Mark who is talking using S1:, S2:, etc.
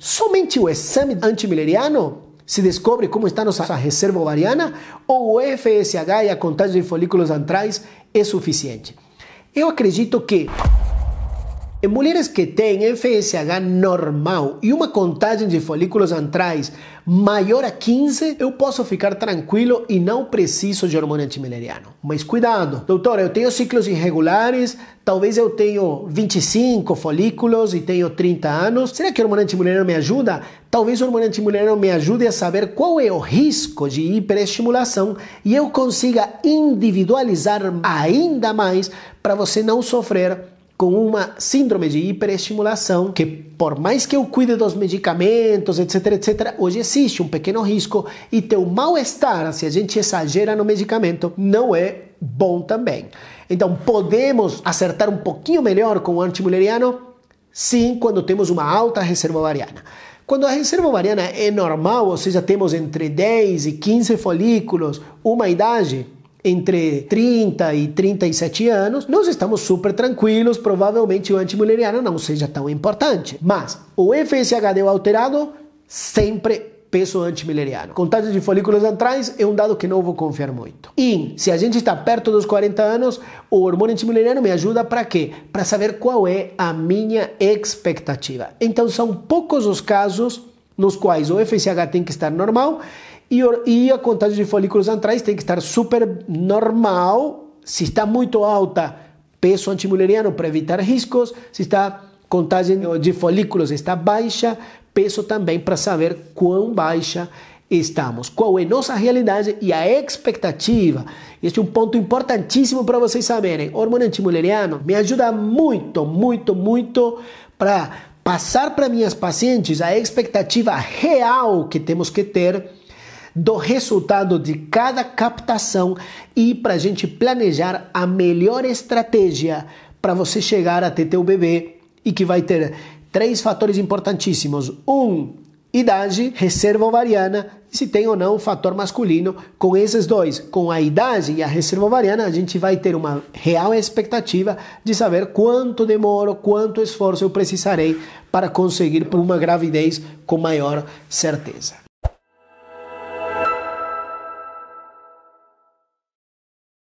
S1: Somente o exame antimileriano se descobre como está nossa reserva ovariana ou o FSH e a contagem de folículos antrais é suficiente? Eu acredito que em mulheres que têm FSH normal e uma contagem de folículos antrais maior a 15, eu posso ficar tranquilo e não preciso de hormônio antimileriano. Mas cuidado, doutora, eu tenho ciclos irregulares, talvez eu tenho 25 folículos e tenho 30 anos. Será que o hormônio antimileriano me ajuda? Talvez o hormônio antimileriano me ajude a saber qual é o risco de hiperestimulação e eu consiga individualizar ainda mais para você não sofrer com uma síndrome de hiperestimulação que por mais que eu cuide dos medicamentos, etc, etc, hoje existe um pequeno risco e teu mal-estar se a gente exagera no medicamento não é bom também. Então podemos acertar um pouquinho melhor com o antimuleriano? Sim, quando temos uma alta reserva ovariana. Quando a reserva ovariana é normal, ou seja, temos entre 10 e 15 folículos, uma idade, entre 30 e 37 anos, nós estamos super tranquilos, provavelmente o antimuleriano não seja tão importante. Mas o FSHD alterado sempre peso antimileriano. Contagem de folículos antrais é um dado que não vou confiar muito. E se a gente está perto dos 40 anos, o hormônio antimileriano me ajuda para quê? Para saber qual é a minha expectativa. Então são poucos os casos nos quais o FSH tem que estar normal e, e a contagem de folículos antrais tem que estar super normal. Se está muito alta, peso antimuleriano para evitar riscos. Se está contagem de folículos está baixa, peso também para saber quão baixa estamos, qual é nossa realidade e a expectativa. Este é um ponto importantíssimo para vocês saberem. O hormônio antimuleriano me ajuda muito, muito, muito para passar para minhas pacientes a expectativa real que temos que ter do resultado de cada captação e para a gente planejar a melhor estratégia para você chegar até teu bebê e que vai ter três fatores importantíssimos. Um, idade, reserva ovariana, se tem ou não fator masculino. Com esses dois, com a idade e a reserva ovariana, a gente vai ter uma real expectativa de saber quanto demoro, quanto esforço eu precisarei para conseguir uma gravidez com maior certeza.